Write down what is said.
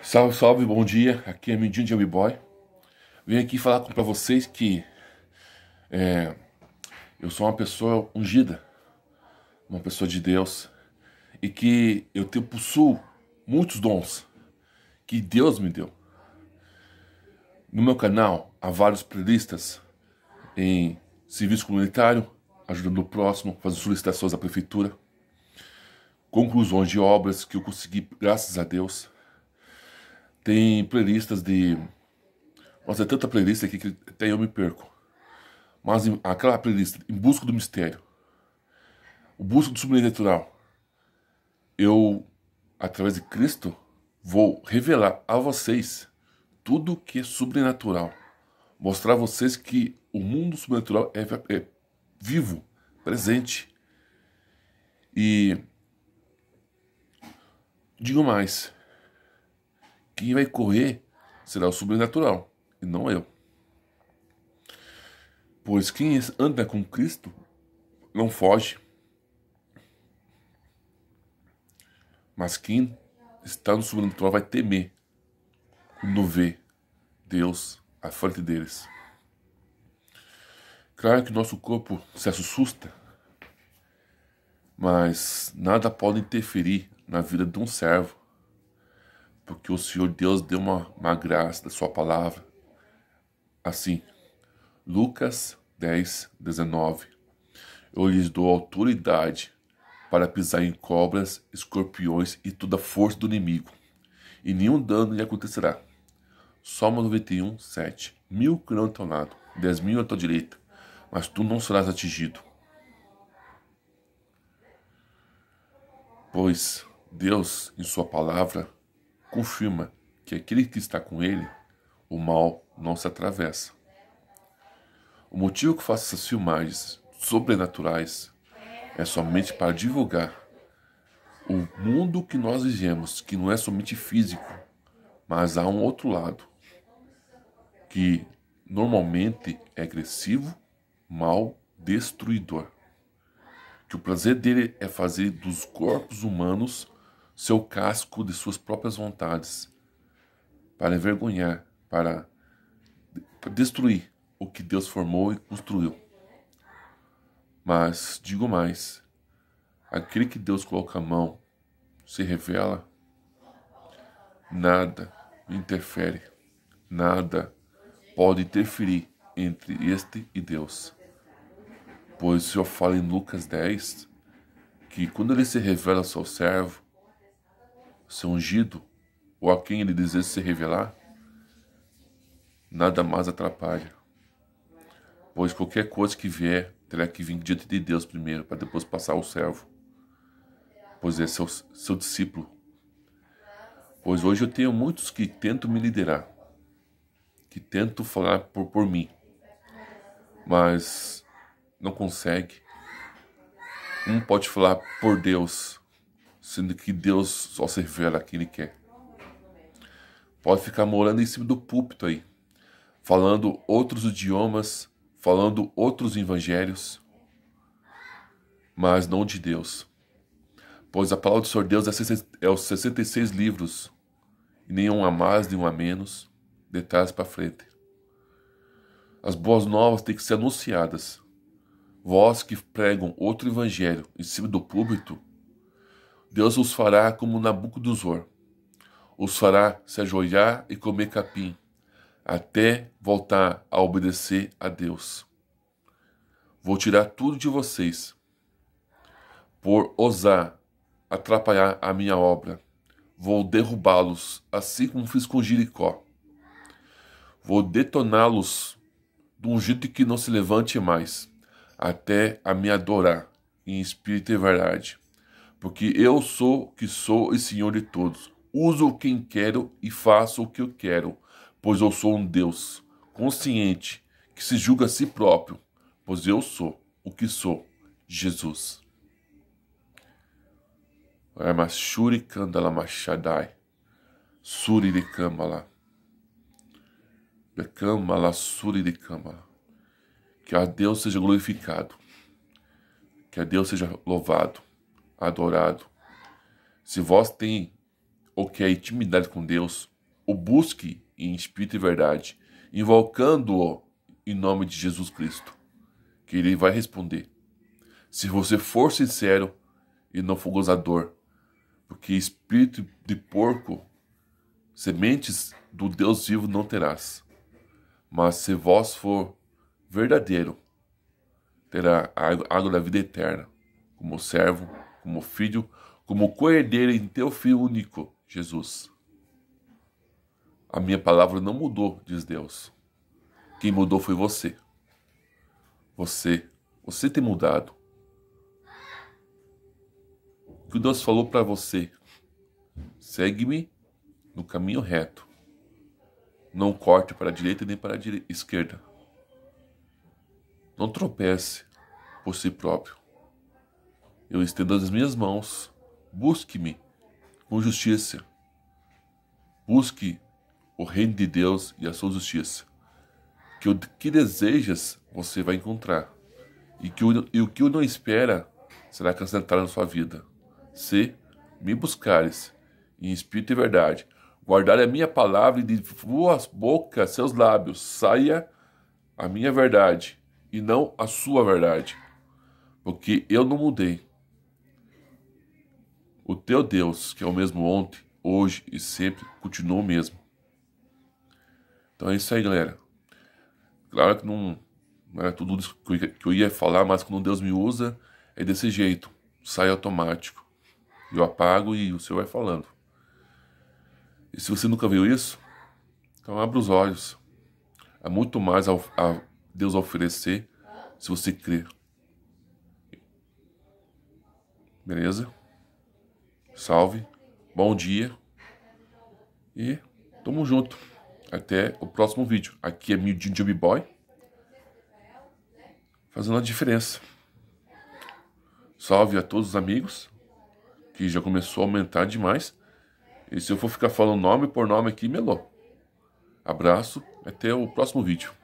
Salve, salve, bom dia. Aqui é Mindinho de Boy. Venho aqui falar para vocês que é, eu sou uma pessoa ungida, uma pessoa de Deus e que eu tenho, possuo muitos dons que Deus me deu. No meu canal há vários playlists em serviço comunitário, ajudando o próximo, fazendo solicitações à prefeitura, conclusões de obras que eu consegui graças a Deus tem playlists de. Nossa, é tanta playlist aqui que até eu me perco. Mas aquela playlist, Em Busca do Mistério, O Busca do Sobrenatural, eu, através de Cristo, vou revelar a vocês tudo que é sobrenatural. Mostrar a vocês que o mundo sobrenatural é, é vivo, presente. E digo mais, quem vai correr será o sobrenatural e não eu. Pois quem anda com Cristo não foge. Mas quem está no sobrenatural vai temer quando vê Deus à frente deles. Claro que nosso corpo se assusta, mas nada pode interferir na vida de um servo porque o Senhor Deus deu uma, uma graça da sua palavra. Assim, Lucas 10, 19. Eu lhes dou autoridade para pisar em cobras, escorpiões e toda a força do inimigo, e nenhum dano lhe acontecerá. Salmo 91, 7. Mil crão ao teu lado, dez mil à tua direita, mas tu não serás atingido. Pois Deus, em Sua palavra, confirma que aquele que está com ele, o mal não se atravessa. O motivo que faço essas filmagens sobrenaturais é somente para divulgar o mundo que nós vivemos, que não é somente físico, mas há um outro lado que normalmente é agressivo, mal, destruidor. Que o prazer dele é fazer dos corpos humanos seu casco de suas próprias vontades, para envergonhar, para destruir o que Deus formou e construiu. Mas digo mais: aquele que Deus coloca a mão se revela, nada interfere, nada pode interferir entre este e Deus. Pois o Senhor fala em Lucas 10 que quando ele se revela ao seu servo, seu ungido, ou a quem ele deseja se revelar, nada mais atrapalha. Pois qualquer coisa que vier terá que vir diante de Deus primeiro, para depois passar ao servo. Pois é seu, seu discípulo. Pois hoje eu tenho muitos que tentam me liderar, que tentam falar por, por mim, mas não consegue. Um pode falar por Deus, sendo que Deus só se revela a quem Ele quer. Pode ficar morando em cima do púlpito aí, falando outros idiomas, falando outros evangelhos, mas não de Deus. Pois a palavra do Senhor Deus é, é os 66 livros, e nenhum a mais, nenhum a menos, de trás para frente. As boas novas têm que ser anunciadas. Vós que pregam outro evangelho em cima do púlpito, Deus os fará como Nabucodonosor. Os fará se ajoelhar e comer capim, até voltar a obedecer a Deus. Vou tirar tudo de vocês, por ousar atrapalhar a minha obra. Vou derrubá-los, assim como fiz com Jericó. Vou detoná-los de um jeito que não se levante mais, até a me adorar em espírito e verdade porque eu sou que sou e senhor de todos. Uso quem quero e faço o que eu quero, pois eu sou um Deus consciente que se julga a si próprio, pois eu sou o que sou, Jesus. Machadai, Suri de Kamala, de Suri de Kamala. Que a Deus seja glorificado, que a Deus seja louvado adorado. Se vós tem ou é intimidade com Deus, o busque em espírito e verdade, invocando-o em nome de Jesus Cristo, que ele vai responder. Se você for sincero e não for gozador, porque espírito de porco, sementes do Deus vivo não terás. Mas se vós for verdadeiro, terá a água da vida eterna, como servo como filho, como coerdeiro em teu filho único, Jesus. A minha palavra não mudou, diz Deus. Quem mudou foi você. Você, você tem mudado. O que Deus falou para você? Segue-me no caminho reto. Não corte para a direita nem para a esquerda. Não tropece por si próprio. Eu estendo as minhas mãos. Busque-me com justiça. Busque o reino de Deus e a sua justiça. Que o que desejas você vai encontrar. E, que o, e o que o não espera será acrescentado na sua vida. Se me buscares em espírito e verdade, guardar a minha palavra e de suas boca seus lábios, saia a minha verdade e não a sua verdade, porque eu não mudei. O teu Deus, que é o mesmo ontem, hoje e sempre, continua o mesmo. Então é isso aí, galera. Claro que não, não era é tudo isso que eu ia falar, mas quando Deus me usa, é desse jeito. Sai automático. Eu apago e o Senhor vai falando. E se você nunca viu isso, então abra os olhos. Há muito mais a, a Deus oferecer se você crer. Beleza? Salve, bom dia e tamo junto. Até o próximo vídeo. Aqui é meu Job Boy fazendo a diferença. Salve a todos os amigos que já começou a aumentar demais. E se eu for ficar falando nome por nome aqui, melou. Abraço, até o próximo vídeo.